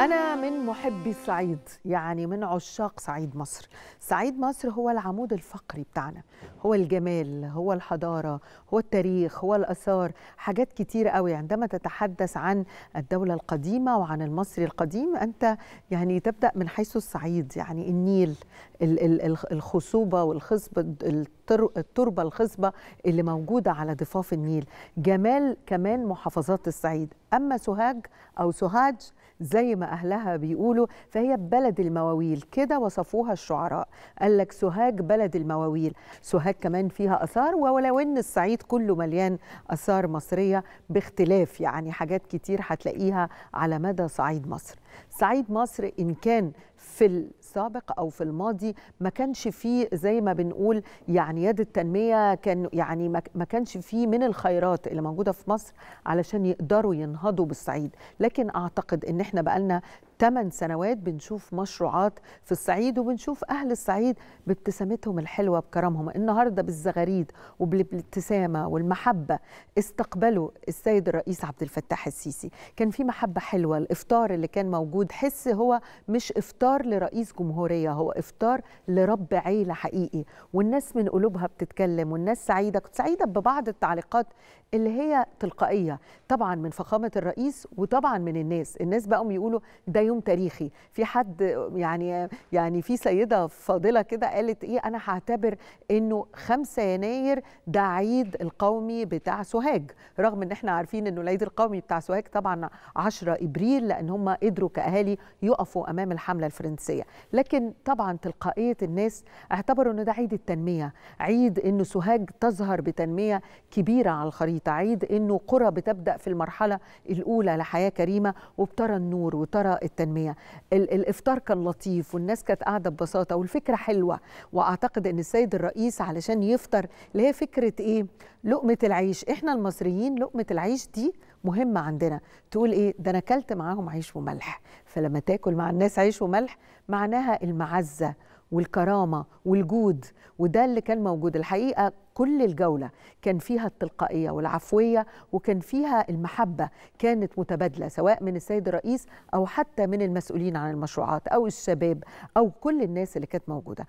أنا من محبي الصعيد يعني من عشاق صعيد مصر صعيد مصر هو العمود الفقري بتاعنا هو الجمال هو الحضارة هو التاريخ هو الأثار حاجات كتير قوي عندما تتحدث عن الدولة القديمة وعن المصري القديم أنت يعني تبدأ من حيث الصعيد يعني النيل الخصوبة والخصبة التربة الخصبة اللي موجودة على ضفاف النيل جمال كمان محافظات الصعيد أما سوهاج أو سوهاج زي ما أهلها بيقولوا فهي بلد المواويل كده وصفوها الشعراء قال لك سوهاج بلد المواويل سوهاج كمان فيها آثار ولو إن الصعيد كله مليان آثار مصرية باختلاف يعني حاجات كتير هتلاقيها على مدى صعيد مصر صعيد مصر إن كان في السابق او في الماضي ما كانش فيه زي ما بنقول يعني يد التنميه كان يعني ما كانش فيه من الخيرات اللي موجوده في مصر علشان يقدروا ينهضوا بالصعيد لكن اعتقد ان احنا بقالنا 8 سنوات بنشوف مشروعات في الصعيد وبنشوف أهل الصعيد بابتسامتهم الحلوة بكرمهم النهاردة بالزغاريد وبالابتسامة والمحبة استقبلوا السيد الرئيس عبد الفتاح السيسي كان في محبة حلوة الإفطار اللي كان موجود حس هو مش إفطار لرئيس جمهورية هو إفطار لرب عيلة حقيقي والناس من قلوبها بتتكلم والناس سعيدة كنت سعيدة ببعض التعليقات اللي هي تلقائية طبعا من فخامة الرئيس وطبعا من الناس الناس بقوا يقولوا ده يوم تاريخي في حد يعني يعني في سيده فاضله كده قالت ايه انا هعتبر انه 5 يناير ده عيد القومي بتاع سوهاج رغم ان احنا عارفين انه العيد القومي بتاع سوهاج طبعا 10 ابريل لان هم قدروا كاهالي يقفوا امام الحمله الفرنسيه لكن طبعا تلقائيه الناس اعتبروا انه ده عيد التنميه عيد انه سوهاج تظهر بتنميه كبيره على الخريطه عيد انه قرى بتبدا في المرحله الاولى لحياه كريمه وبترى النور وترى التنمية التنميه الافطار كان لطيف والناس كانت قاعده ببساطه والفكره حلوه واعتقد ان السيد الرئيس علشان يفطر اللي هي فكره ايه لقمه العيش احنا المصريين لقمه العيش دي مهمه عندنا تقول ايه ده انا اكلت معاهم عيش وملح فلما تاكل مع الناس عيش وملح معناها المعزه والكرامه والجود وده اللي كان موجود الحقيقه كل الجوله كان فيها التلقائيه والعفويه وكان فيها المحبه كانت متبادله سواء من السيد الرئيس او حتى من المسؤولين عن المشروعات او الشباب او كل الناس اللي كانت موجوده